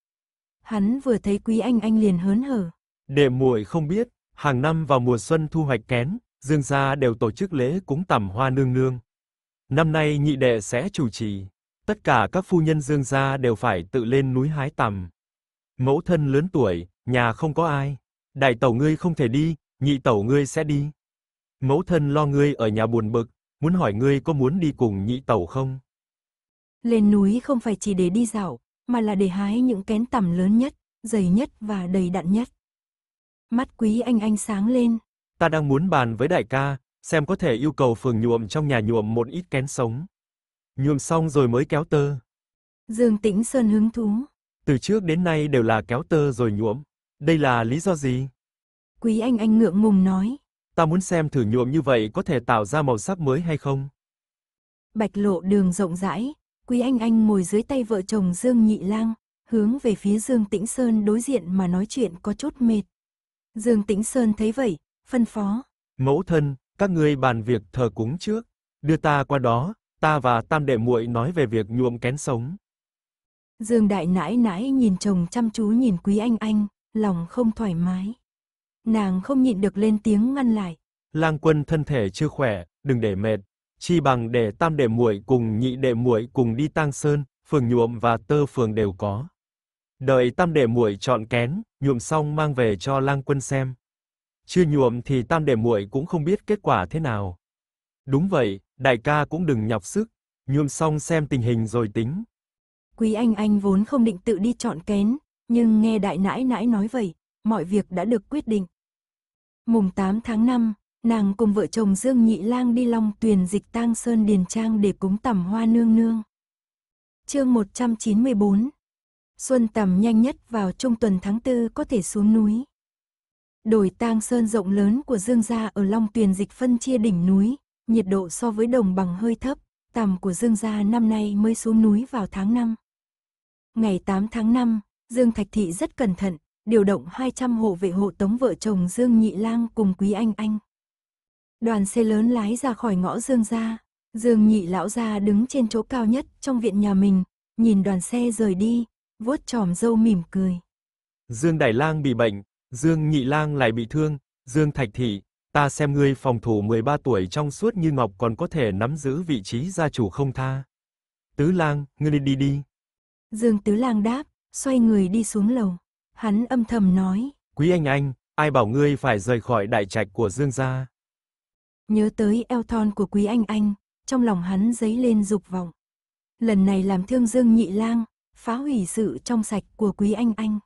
Hắn vừa thấy Quý Anh Anh liền hớn hở. Đệ muội không biết, hàng năm vào mùa xuân thu hoạch kén, Dương gia đều tổ chức lễ cúng tằm hoa nương nương. Năm nay nhị đệ sẽ chủ trì, tất cả các phu nhân Dương gia đều phải tự lên núi hái tằm. Mẫu thân lớn tuổi, nhà không có ai, đại tẩu ngươi không thể đi, nhị tẩu ngươi sẽ đi. Mẫu thân lo ngươi ở nhà buồn bực, muốn hỏi ngươi có muốn đi cùng nhị tẩu không? Lên núi không phải chỉ để đi dạo, mà là để hái những kén tằm lớn nhất, dày nhất và đầy đặn nhất. Mắt quý anh anh sáng lên. Ta đang muốn bàn với đại ca, xem có thể yêu cầu phường nhuộm trong nhà nhuộm một ít kén sống. Nhuộm xong rồi mới kéo tơ. Dương Tĩnh Sơn hứng thú. Từ trước đến nay đều là kéo tơ rồi nhuộm. Đây là lý do gì? Quý anh anh ngượng ngùng nói. Ta muốn xem thử nhuộm như vậy có thể tạo ra màu sắc mới hay không. Bạch lộ đường rộng rãi, Quý Anh Anh ngồi dưới tay vợ chồng Dương Nhị Lang, hướng về phía Dương Tĩnh Sơn đối diện mà nói chuyện có chút mệt. Dương Tĩnh Sơn thấy vậy, phân phó. Mẫu thân, các ngươi bàn việc thờ cúng trước, đưa ta qua đó, ta và tam đệ muội nói về việc nhuộm kén sống. Dương Đại nãi nãi nhìn chồng chăm chú nhìn Quý Anh Anh, lòng không thoải mái. Nàng không nhịn được lên tiếng ngăn lại. Lang quân thân thể chưa khỏe, đừng để mệt, chi bằng để tam đệ muội cùng nhị đệ muội cùng đi tang sơn, phường nhuộm và tơ phường đều có. Đợi tam đệ muội chọn kén, nhuộm xong mang về cho lang quân xem. Chưa nhuộm thì tam đệ muội cũng không biết kết quả thế nào. Đúng vậy, đại ca cũng đừng nhọc sức, nhuộm xong xem tình hình rồi tính. Quý anh anh vốn không định tự đi chọn kén, nhưng nghe đại nãi nãi nói vậy, mọi việc đã được quyết định. Mùng 8 tháng 5, nàng cùng vợ chồng Dương Nhị Lang đi long tuyền dịch tang sơn điền trang để cúng tẩm hoa nương nương. Chương 194 Xuân tầm nhanh nhất vào trung tuần tháng tư có thể xuống núi. Đồi tang sơn rộng lớn của Dương gia ở Long Tuyền dịch phân chia đỉnh núi, nhiệt độ so với đồng bằng hơi thấp, tầm của Dương gia năm nay mới xuống núi vào tháng 5. Ngày 8 tháng 5, Dương Thạch Thị rất cẩn thận, điều động 200 hộ vệ hộ tống vợ chồng Dương Nhị Lang cùng Quý Anh Anh. Đoàn xe lớn lái ra khỏi ngõ Dương gia Dương nhị lão ra đứng trên chỗ cao nhất trong viện nhà mình, nhìn đoàn xe rời đi, vuốt chòm râu mỉm cười. Dương Đại Lang bị bệnh, Dương Nhị Lang lại bị thương, Dương Thạch Thị, ta xem ngươi phòng thủ 13 tuổi trong suốt như ngọc còn có thể nắm giữ vị trí gia chủ không tha. Tứ Lang, ngươi đi đi đi. Dương Tứ Lang đáp, xoay người đi xuống lầu. Hắn âm thầm nói. Quý anh anh, ai bảo ngươi phải rời khỏi đại trạch của Dương gia? Nhớ tới eo thon của Quý Anh Anh, trong lòng hắn dấy lên dục vọng. Lần này làm thương Dương Nhị Lang, phá hủy sự trong sạch của Quý Anh Anh.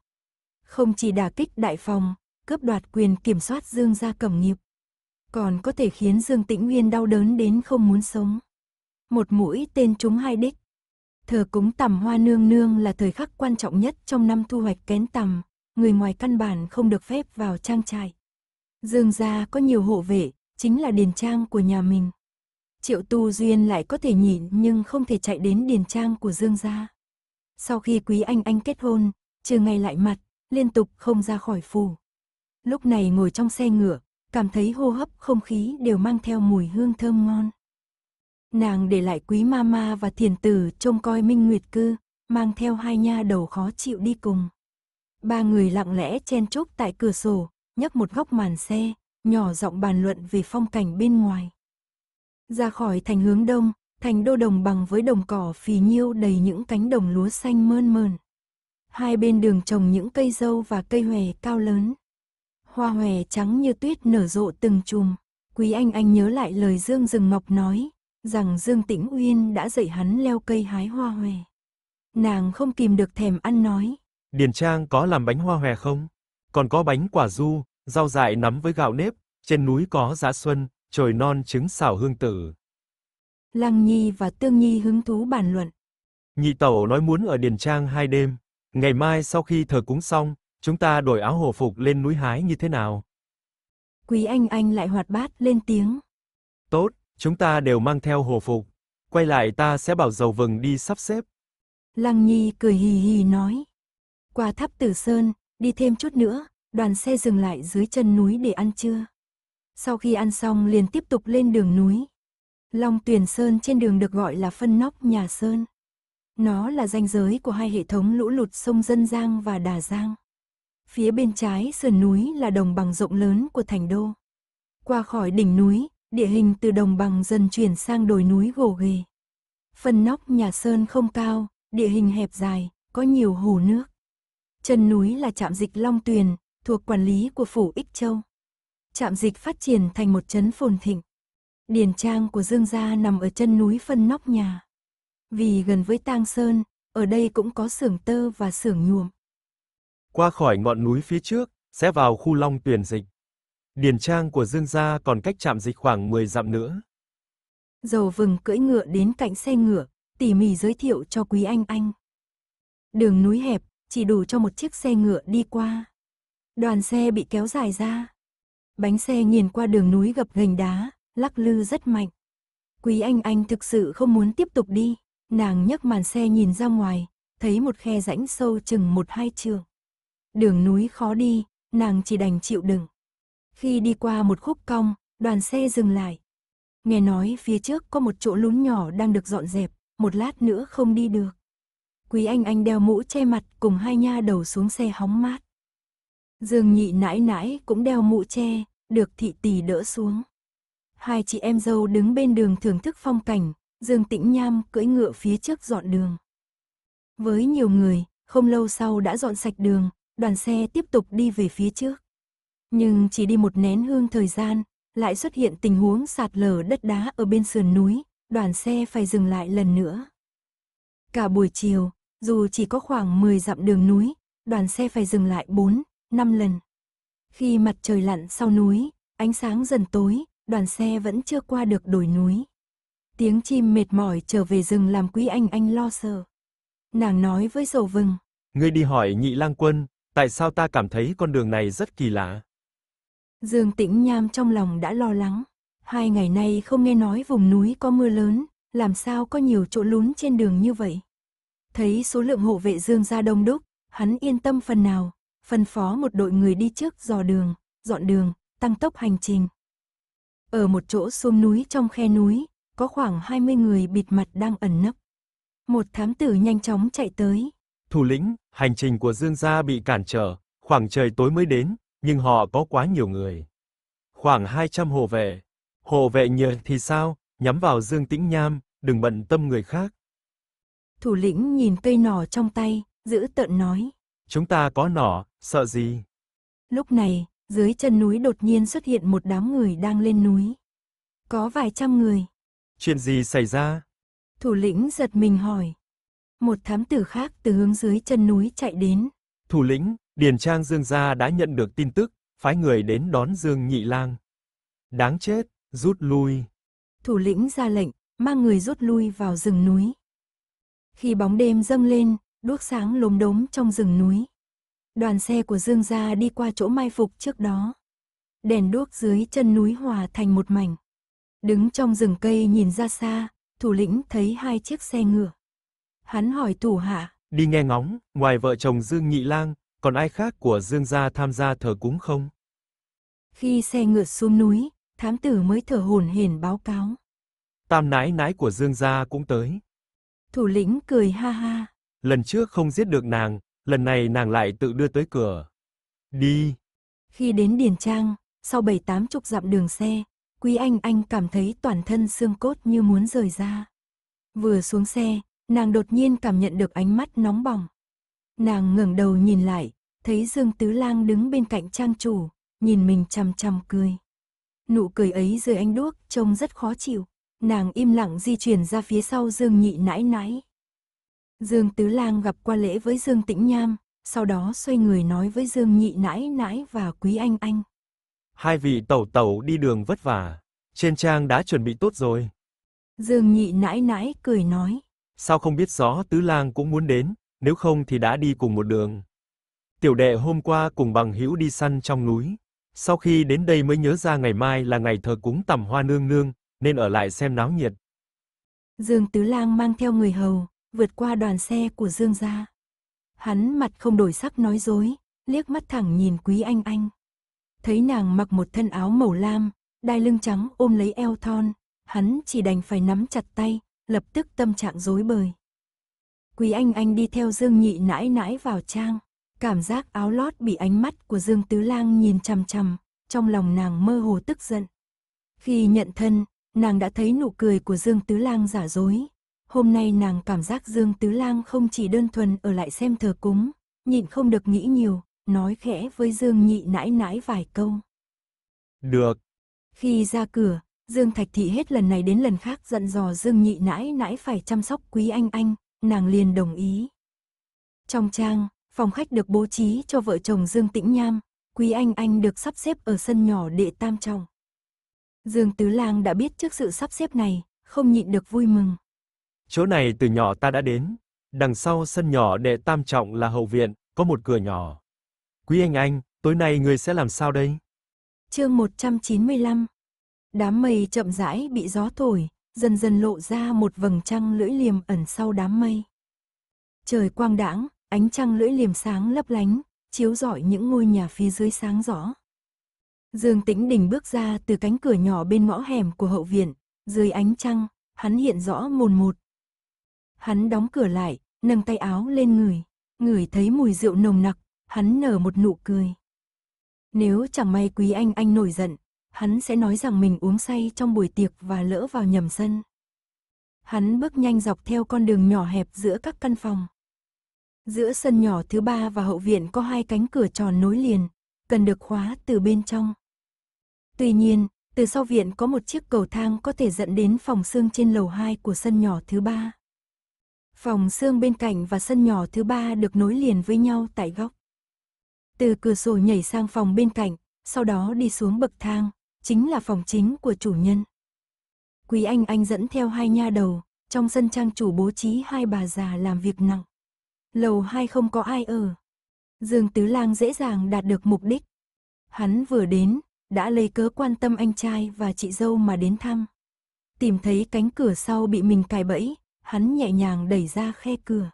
Không chỉ đả kích đại phòng, cướp đoạt quyền kiểm soát Dương gia cẩm nghiệp, còn có thể khiến Dương Tĩnh nguyên đau đớn đến không muốn sống. Một mũi tên trúng hai đích. Thờ cúng tằm hoa nương nương là thời khắc quan trọng nhất trong năm thu hoạch kén tằm, người ngoài căn bản không được phép vào trang trại. Dương gia có nhiều hộ vệ, chính là điền trang của nhà mình. Triệu Tu Duyên lại có thể nhịn nhưng không thể chạy đến điền trang của Dương gia. Sau khi Quý Anh Anh kết hôn, trừ ngày lại mặt, liên tục không ra khỏi phủ. Lúc này ngồi trong xe ngựa, cảm thấy hô hấp không khí đều mang theo mùi hương thơm ngon. Nàng để lại Quý Mama và Thiền Tử trông coi Minh Nguyệt Cư, mang theo hai nha đầu khó chịu đi cùng. Ba người lặng lẽ chen chúc tại cửa sổ, nhấc một góc màn xe, nhỏ giọng bàn luận về phong cảnh bên ngoài. Ra khỏi thành hướng đông, thành đô đồng bằng với đồng cỏ phì nhiêu đầy những cánh đồng lúa xanh mơn mờn. Hai bên đường trồng những cây dâu và cây hòe cao lớn. Hoa hòe trắng như tuyết nở rộ từng chùm. Quý Anh Anh nhớ lại lời Dương Rừng Ngọc nói, rằng Dương Tĩnh Uyên đã dạy hắn leo cây hái hoa hòe. Nàng không kìm được thèm ăn nói. Điền Trang có làm bánh hoa hòe không? Còn có bánh quả du, rau dại nắm với gạo nếp, trên núi có giá xuân, trời non trứng xào hương tử. Lăng Nhi và Tương Nhi hứng thú bàn luận. Nhị tẩu nói muốn ở Điền Trang hai đêm, ngày mai sau khi thờ cúng xong, chúng ta đổi áo hồ phục lên núi hái như thế nào? Quý Anh Anh lại hoạt bát lên tiếng. Tốt, chúng ta đều mang theo hồ phục, quay lại ta sẽ bảo dầu vừng đi sắp xếp. Lăng Nhi cười hì hì nói. Qua tháp Tử Sơn, đi thêm chút nữa, đoàn xe dừng lại dưới chân núi để ăn trưa. Sau khi ăn xong liền tiếp tục lên đường núi. Long Tuyền Sơn trên đường được gọi là phân nóc nhà Sơn. Nó là ranh giới của hai hệ thống lũ lụt sông Dân Giang và Đà Giang. Phía bên trái sườn núi là đồng bằng rộng lớn của thành đô. Qua khỏi đỉnh núi, địa hình từ đồng bằng dần chuyển sang đồi núi gồ ghề. Phần nóc nhà Sơn không cao, địa hình hẹp dài, có nhiều hồ nước. Chân núi là trạm dịch Long Tuyền, thuộc quản lý của phủ Ích Châu. Trạm dịch phát triển thành một trấn phồn thịnh. Điền trang của Dương gia nằm ở chân núi phân nóc nhà. Vì gần với Tang Sơn, ở đây cũng có xưởng tơ và xưởng nhuộm. Qua khỏi ngọn núi phía trước, sẽ vào khu Long Tuyền dịch. Điền trang của Dương gia còn cách trạm dịch khoảng 10 dặm nữa. Dầu vừng cưỡi ngựa đến cạnh xe ngựa, tỉ mỉ giới thiệu cho Quý Anh Anh. Đường núi hẹp, chỉ đủ cho một chiếc xe ngựa đi qua. Đoàn xe bị kéo dài ra. Bánh xe nhìn qua đường núi gập gành đá, lắc lư rất mạnh. Quý Anh Anh thực sự không muốn tiếp tục đi. Nàng nhấc màn xe nhìn ra ngoài, thấy một khe rãnh sâu chừng một hai trường. Đường núi khó đi, nàng chỉ đành chịu đựng. Khi đi qua một khúc cong, đoàn xe dừng lại. Nghe nói phía trước có một chỗ lún nhỏ đang được dọn dẹp, một lát nữa không đi được. Quý Anh Anh đeo mũ che mặt cùng hai nha đầu xuống xe hóng mát. Dương nhị nãi nãi cũng đeo mũ che, được thị tỷ đỡ xuống. Hai chị em dâu đứng bên đường thưởng thức phong cảnh, Dương Tĩnh Nham cưỡi ngựa phía trước dọn đường. Với nhiều người, không lâu sau đã dọn sạch đường, đoàn xe tiếp tục đi về phía trước. Nhưng chỉ đi một nén hương thời gian, lại xuất hiện tình huống sạt lở đất đá ở bên sườn núi, đoàn xe phải dừng lại lần nữa. Cả buổi chiều, dù chỉ có khoảng 10 dặm đường núi, đoàn xe phải dừng lại 4, 5 lần. Khi mặt trời lặn sau núi, ánh sáng dần tối, đoàn xe vẫn chưa qua được đồi núi. Tiếng chim mệt mỏi trở về rừng làm quý anh anh lo sợ. Nàng nói với sầu vừng. Ngươi đi hỏi nhị lang quân, tại sao ta cảm thấy con đường này rất kỳ lạ? Dương tĩnh nham trong lòng đã lo lắng. Hai ngày nay không nghe nói vùng núi có mưa lớn, làm sao có nhiều chỗ lún trên đường như vậy. Thấy số lượng hộ vệ Dương ra đông đúc, hắn yên tâm phần nào, phân phó một đội người đi trước dò đường, dọn đường, tăng tốc hành trình. Ở một chỗ xôm núi trong khe núi, có khoảng 20 người bịt mặt đang ẩn nấp. Một thám tử nhanh chóng chạy tới. Thủ lĩnh, hành trình của Dương gia bị cản trở, khoảng trời tối mới đến, nhưng họ có quá nhiều người. Khoảng 200 hộ vệ. Hộ vệ nhờ thì sao, nhắm vào Dương Tĩnh Nham, đừng bận tâm người khác. Thủ lĩnh nhìn cây nỏ trong tay, giữ tợn nói. Chúng ta có nỏ, sợ gì? Lúc này, dưới chân núi đột nhiên xuất hiện một đám người đang lên núi. Có vài trăm người. Chuyện gì xảy ra? Thủ lĩnh giật mình hỏi. Một thám tử khác từ hướng dưới chân núi chạy đến. Thủ lĩnh, Điền Trang Dương Gia đã nhận được tin tức, phái người đến đón Dương Nhị Lang. Đáng chết, rút lui. Thủ lĩnh ra lệnh, mang người rút lui vào rừng núi. Khi bóng đêm dâng lên, đuốc sáng lốm đốm trong rừng núi. Đoàn xe của Dương gia đi qua chỗ mai phục trước đó. Đèn đuốc dưới chân núi hòa thành một mảnh. Đứng trong rừng cây nhìn ra xa, thủ lĩnh thấy hai chiếc xe ngựa. Hắn hỏi thủ hạ. Đi nghe ngóng, ngoài vợ chồng Dương Nhị Lang, còn ai khác của Dương gia tham gia thờ cúng không? Khi xe ngựa xuống núi, thám tử mới thở hổn hển báo cáo. Tam nái nái của Dương gia cũng tới. Thủ lĩnh cười ha ha lần trước không giết được nàng, lần này nàng lại tự đưa tới cửa. Đi. Khi đến Điền Trang, sau bảy tám chục dặm đường xe, Quý Anh Anh cảm thấy toàn thân xương cốt như muốn rời ra. Vừa xuống xe, nàng đột nhiên cảm nhận được ánh mắt nóng bỏng. Nàng ngẩng đầu nhìn lại, thấy Dương Tứ Lang đứng bên cạnh trang chủ, nhìn mình chằm chằm cười. Nụ cười ấy dưới ánh đuốc trông rất khó chịu. Nàng im lặng di chuyển ra phía sau Dương Nhị nãi nãi. Dương Tứ Lang gặp qua lễ với Dương Tĩnh Nham, sau đó xoay người nói với Dương Nhị Nãi Nãi và Quý Anh Anh. Hai vị tẩu tẩu đi đường vất vả, trên trang đã chuẩn bị tốt rồi. Dương Nhị Nãi Nãi cười nói. Sao không biết rõ Tứ Lang cũng muốn đến, nếu không thì đã đi cùng một đường. Tiểu đệ hôm qua cùng bằng hữu đi săn trong núi, sau khi đến đây mới nhớ ra ngày mai là ngày thờ cúng tầm hoa nương nương, nên ở lại xem náo nhiệt. Dương Tứ Lang mang theo người hầu, vượt qua đoàn xe của Dương gia. Hắn mặt không đổi sắc nói dối, liếc mắt thẳng nhìn Quý Anh Anh. Thấy nàng mặc một thân áo màu lam, đai lưng trắng ôm lấy eo thon, hắn chỉ đành phải nắm chặt tay, lập tức tâm trạng rối bời. Quý Anh Anh đi theo Dương Nhị nãi nãi vào trang, cảm giác áo lót bị ánh mắt của Dương Tứ Lang nhìn chằm chằm, trong lòng nàng mơ hồ tức giận. Khi nhận thân, nàng đã thấy nụ cười của Dương Tứ Lang giả dối, hôm nay nàng cảm giác Dương Tứ Lang không chỉ đơn thuần ở lại xem thờ cúng, nhịn không được nghĩ nhiều, nói khẽ với Dương Nhị nãi nãi vài câu. Được. Khi ra cửa, Dương Thạch Thị hết lần này đến lần khác dặn dò Dương Nhị nãi nãi phải chăm sóc quý anh anh, nàng liền đồng ý. Trong trang, phòng khách được bố trí cho vợ chồng Dương Tĩnh Nham, quý anh anh được sắp xếp ở sân nhỏ đệ tam trọng. Dương Tứ Lang đã biết trước sự sắp xếp này, không nhịn được vui mừng, Chỗ này từ nhỏ ta đã đến. Đằng sau sân nhỏ đệ tam trọng là hậu viện, có một cửa nhỏ. Quý anh anh, tối nay người sẽ làm sao đây? Chương 195 Đám mây chậm rãi bị gió thổi, dần dần lộ ra một vầng trăng lưỡi liềm ẩn sau đám mây. Trời quang đãng, ánh trăng lưỡi liềm sáng lấp lánh, chiếu rọi những ngôi nhà phía dưới sáng rõ. Dương Tĩnh Đình bước ra từ cánh cửa nhỏ bên ngõ hẻm của hậu viện, dưới ánh trăng, hắn hiện rõ mồn một, Hắn đóng cửa lại, nâng tay áo lên người. Ngửi thấy mùi rượu nồng nặc, hắn nở một nụ cười. Nếu chẳng may quý anh anh nổi giận, hắn sẽ nói rằng mình uống say trong buổi tiệc và lỡ vào nhầm sân. Hắn bước nhanh dọc theo con đường nhỏ hẹp giữa các căn phòng. Giữa sân nhỏ thứ ba và hậu viện có hai cánh cửa tròn nối liền, cần được khóa từ bên trong. Tuy nhiên, từ sau viện có một chiếc cầu thang có thể dẫn đến phòng xương trên lầu hai của sân nhỏ thứ ba. Phòng xương bên cạnh và sân nhỏ thứ ba được nối liền với nhau tại góc. Từ cửa sổ nhảy sang phòng bên cạnh, sau đó đi xuống bậc thang, chính là phòng chính của chủ nhân. Quý Anh Anh dẫn theo hai nha đầu, trong sân trang chủ bố trí hai bà già làm việc nặng. Lầu hai không có ai ở. Dương Tứ Lang dễ dàng đạt được mục đích. Hắn vừa đến, đã lấy cớ quan tâm anh trai và chị dâu mà đến thăm. Tìm thấy cánh cửa sau bị mình cài bẫy, hắn nhẹ nhàng đẩy ra khe cửa.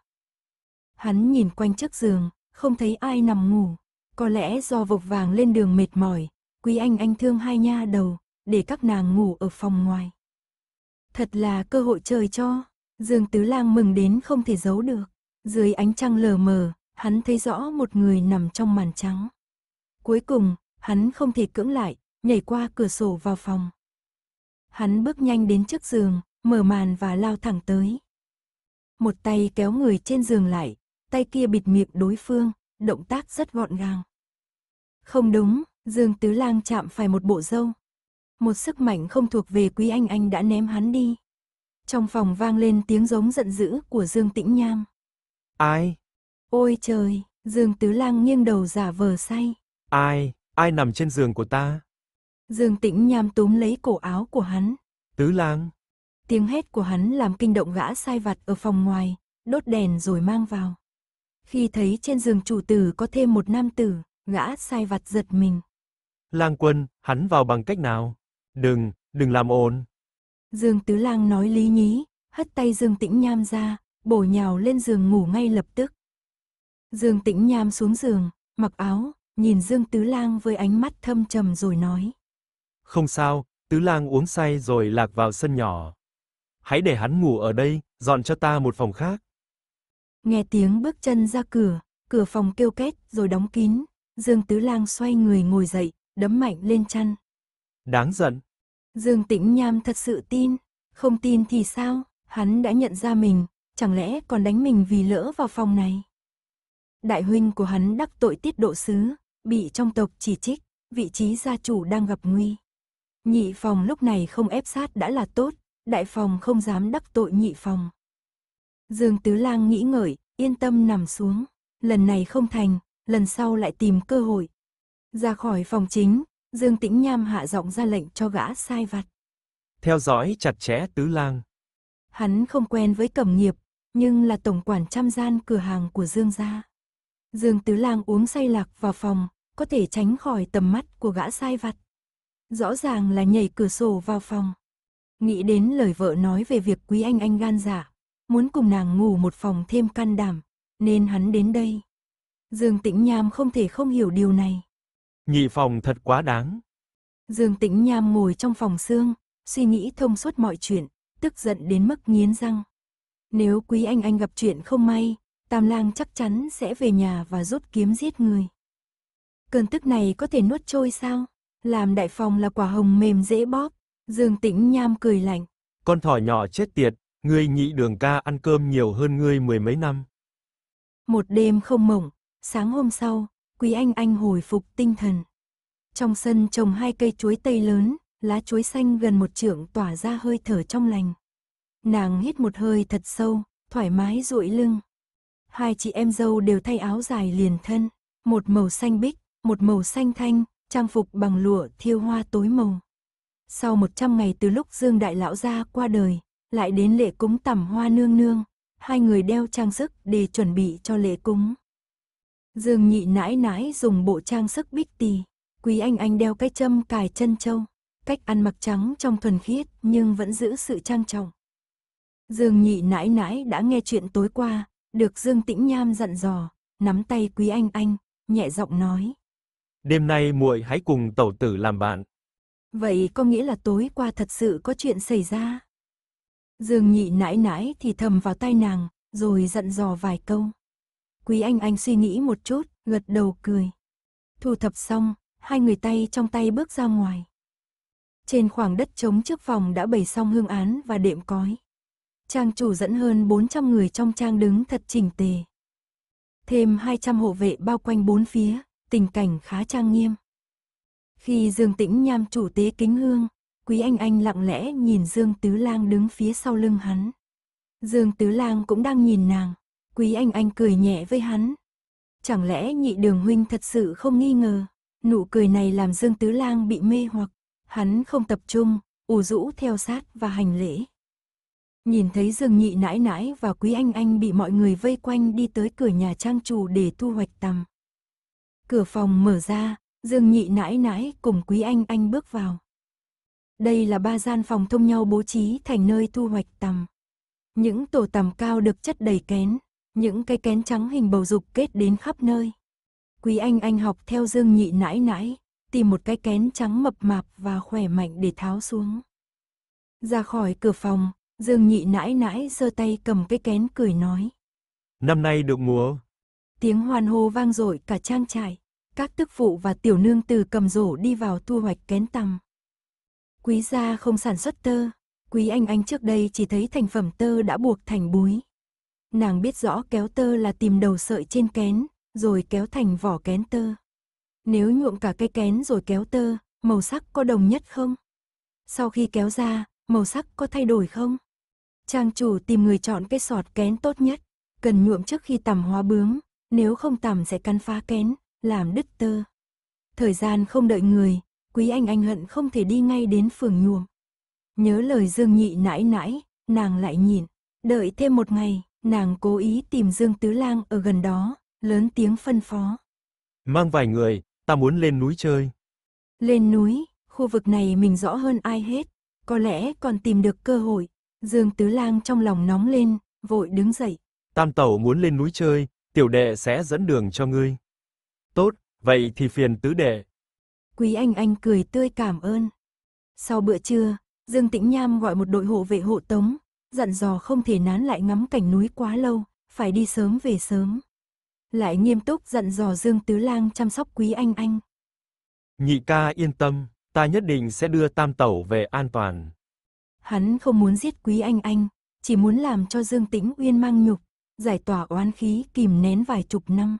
Hắn nhìn quanh chiếc giường, không thấy ai nằm ngủ, có lẽ do vộc vàng lên đường mệt mỏi, quý anh anh thương hai nha đầu, để các nàng ngủ ở phòng ngoài. Thật là cơ hội trời cho, Dương Tứ Lang mừng đến không thể giấu được, dưới ánh trăng lờ mờ, hắn thấy rõ một người nằm trong màn trắng. Cuối cùng, hắn không thể cưỡng lại, nhảy qua cửa sổ vào phòng. Hắn bước nhanh đến trước giường, mở màn và lao thẳng tới một tay kéo người trên giường lại, tay kia bịt miệng đối phương, động tác rất gọn gàng. Không đúng, Dương Tứ Lang chạm phải một bộ râu, Một sức mạnh không thuộc về Quý Anh Anh đã ném hắn đi. Trong phòng vang lên tiếng giống giận dữ của Dương Tĩnh Nham. Ai? Ôi trời, Dương Tứ Lang nghiêng đầu giả vờ say. Ai, ai nằm trên giường của ta? Dương Tĩnh Nham túm lấy cổ áo của hắn. Tứ Lang, Tiếng hét của hắn làm kinh động gã sai vặt ở phòng ngoài, đốt đèn rồi mang vào. Khi thấy trên giường chủ tử có thêm một nam tử, gã sai vặt giật mình. Lang quân, hắn vào bằng cách nào? Đừng, đừng làm ồn. Dương Tứ Lang nói lý nhí, hất tay Dương Tĩnh Nham ra, bổ nhào lên giường ngủ ngay lập tức. Dương Tĩnh Nham xuống giường, mặc áo, nhìn Dương Tứ Lang với ánh mắt thâm trầm rồi nói. Không sao, Tứ Lang uống say rồi lạc vào sân nhỏ hãy để hắn ngủ ở đây, dọn cho ta một phòng khác. Nghe tiếng bước chân ra cửa, cửa phòng kêu két rồi đóng kín, Dương Tứ Lang xoay người ngồi dậy, đấm mạnh lên chăn. Đáng giận. Dương Tĩnh Nham thật sự tin, không tin thì sao, hắn đã nhận ra mình, chẳng lẽ còn đánh mình vì lỡ vào phòng này. Đại huynh của hắn đắc tội tiết độ sứ, bị trong tộc chỉ trích, vị trí gia chủ đang gặp nguy. Nhị phòng lúc này không ép sát đã là tốt, đại phòng không dám đắc tội nhị phòng. Dương Tứ Lang nghĩ ngợi, yên tâm nằm xuống, lần này không thành, lần sau lại tìm cơ hội. Ra khỏi phòng chính, Dương Tĩnh Nham hạ giọng ra lệnh cho gã sai vặt. Theo dõi chặt chẽ Tứ Lang. Hắn không quen với cẩm nghiệp, nhưng là tổng quản trăm gian cửa hàng của Dương gia. Dương Tứ Lang uống say lạc vào phòng, có thể tránh khỏi tầm mắt của gã sai vặt. Rõ ràng là nhảy cửa sổ vào phòng. Nghĩ đến lời vợ nói về việc quý anh anh gan giả, dạ, muốn cùng nàng ngủ một phòng thêm can đảm, nên hắn đến đây. Dương Tĩnh Nham không thể không hiểu điều này. Nhị phòng thật quá đáng. Dương Tĩnh Nham ngồi trong phòng xương, suy nghĩ thông suốt mọi chuyện, tức giận đến mức nghiến răng. Nếu quý anh anh gặp chuyện không may, Tam Lang chắc chắn sẽ về nhà và rút kiếm giết người. Cơn tức này có thể nuốt trôi sao? Làm đại phòng là quả hồng mềm dễ bóp, Dương Tĩnh Nham cười lạnh. Con thỏ nhỏ chết tiệt, ngươi nhị đường ca ăn cơm nhiều hơn ngươi mười mấy năm. Một đêm không mộng, sáng hôm sau, Quý Anh Anh hồi phục tinh thần. Trong sân trồng hai cây chuối tây lớn, lá chuối xanh gần một trượng tỏa ra hơi thở trong lành. Nàng hít một hơi thật sâu, thoải mái duỗi lưng. Hai chị em dâu đều thay áo dài liền thân, một màu xanh bích, một màu xanh thanh, trang phục bằng lụa thiêu hoa tối màu. Sau 100 ngày từ lúc Dương Đại Lão ra qua đời, lại đến lễ cúng tẩm hoa nương nương, hai người đeo trang sức để chuẩn bị cho lễ cúng. Dương nhị nãi nãi dùng bộ trang sức bích tì, quý anh anh đeo cái châm cài chân châu, cách ăn mặc trắng trong thuần khiết nhưng vẫn giữ sự trang trọng. Dương nhị nãi nãi đã nghe chuyện tối qua, được Dương Tĩnh Nham dặn dò, nắm tay quý anh anh, nhẹ giọng nói. Đêm nay muội hãy cùng tẩu tử làm bạn. Vậy có nghĩa là tối qua thật sự có chuyện xảy ra? Dương nhị nãi nãi thì thầm vào tai nàng, rồi dặn dò vài câu. Quý anh anh suy nghĩ một chút, gật đầu cười. Thu thập xong, hai người tay trong tay bước ra ngoài. Trên khoảng đất trống trước phòng đã bày xong hương án và đệm cói. Trang chủ dẫn hơn 400 người trong trang đứng thật chỉnh tề. Thêm 200 hộ vệ bao quanh bốn phía, tình cảnh khá trang nghiêm. Khi Dương Tĩnh Nham chủ tế kính hương, Quý Anh Anh lặng lẽ nhìn Dương Tứ Lang đứng phía sau lưng hắn. Dương Tứ Lang cũng đang nhìn nàng, Quý Anh Anh cười nhẹ với hắn. Chẳng lẽ nhị đường huynh thật sự không nghi ngờ, nụ cười này làm Dương Tứ Lang bị mê hoặc, hắn không tập trung, ủ rũ theo sát và hành lễ. Nhìn thấy Dương Nhị nãi nãi và Quý Anh Anh bị mọi người vây quanh đi tới cửa nhà trang chủ để thu hoạch tầm. Cửa phòng mở ra, Dương nhị nãi nãi cùng quý anh anh bước vào. Đây là ba gian phòng thông nhau bố trí thành nơi thu hoạch tầm. Những tổ tầm cao được chất đầy kén, những cái kén trắng hình bầu dục kết đến khắp nơi. Quý anh anh học theo Dương nhị nãi nãi, tìm một cái kén trắng mập mạp và khỏe mạnh để tháo xuống. Ra khỏi cửa phòng, Dương nhị nãi nãi giơ tay cầm cái kén cười nói. Năm nay được mùa. Tiếng hoàn hô vang dội cả trang trại. Các tức phụ và tiểu nương từ cầm rổ đi vào thu hoạch kén tằm. Quý gia không sản xuất tơ, quý anh anh trước đây chỉ thấy thành phẩm tơ đã buộc thành búi. Nàng biết rõ kéo tơ là tìm đầu sợi trên kén, rồi kéo thành vỏ kén tơ. Nếu nhuộm cả cây kén rồi kéo tơ, màu sắc có đồng nhất không? Sau khi kéo ra, màu sắc có thay đổi không? Trang chủ tìm người chọn cái sọt kén tốt nhất, cần nhuộm trước khi tằm hóa bướm, nếu không tằm sẽ căn phá kén, làm đứt tơ. Thời gian không đợi người, quý anh anh hận không thể đi ngay đến phường nhuộm. Nhớ lời Dương Nhị nãi nãi, nàng lại nhìn, đợi thêm một ngày, nàng cố ý tìm Dương Tứ Lang ở gần đó, lớn tiếng phân phó. Mang vài người, ta muốn lên núi chơi. Lên núi, khu vực này mình rõ hơn ai hết, có lẽ còn tìm được cơ hội. Dương Tứ Lang trong lòng nóng lên, vội đứng dậy. Tam Tẩu muốn lên núi chơi, tiểu đệ sẽ dẫn đường cho ngươi. Tốt, vậy thì phiền tứ đệ. Quý Anh Anh cười tươi cảm ơn. Sau bữa trưa, Dương Tĩnh Nham gọi một đội hộ vệ hộ tống, dặn dò không thể nán lại ngắm cảnh núi quá lâu, phải đi sớm về sớm. Lại nghiêm túc dặn dò Dương Tứ Lang chăm sóc Quý Anh Anh. Nhị ca yên tâm, ta nhất định sẽ đưa Tam Tẩu về an toàn. Hắn không muốn giết Quý Anh Anh, chỉ muốn làm cho Dương Tĩnh Uyên mang nhục, giải tỏa oán khí kìm nén vài chục năm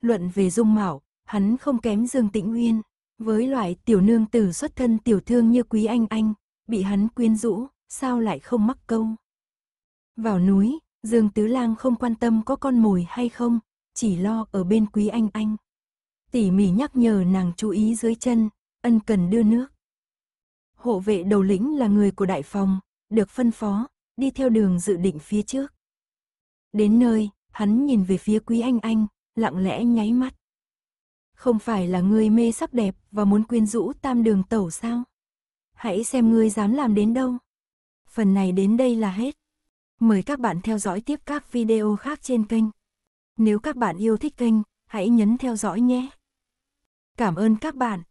luận về dung mạo, hắn không kém Dương Tĩnh Uyên. Với loại tiểu nương tử xuất thân tiểu thương như Quý Anh Anh, bị hắn quyến rũ, sao lại không mắc câu. Vào núi, Dương Tứ Lang không quan tâm có con mồi hay không, chỉ lo ở bên Quý Anh Anh. Tỉ mỉ nhắc nhở nàng chú ý dưới chân, ân cần đưa nước. Hộ vệ đầu lĩnh là người của đại phòng, được phân phó, đi theo đường dự định phía trước. Đến nơi, hắn nhìn về phía Quý Anh Anh, lặng lẽ nháy mắt. Không phải là ngươi mê sắc đẹp và muốn quyến rũ tam đường tẩu sao? Hãy xem ngươi dám làm đến đâu. Phần này đến đây là hết. Mời các bạn theo dõi tiếp các video khác trên kênh. Nếu các bạn yêu thích kênh, hãy nhấn theo dõi nhé. Cảm ơn các bạn.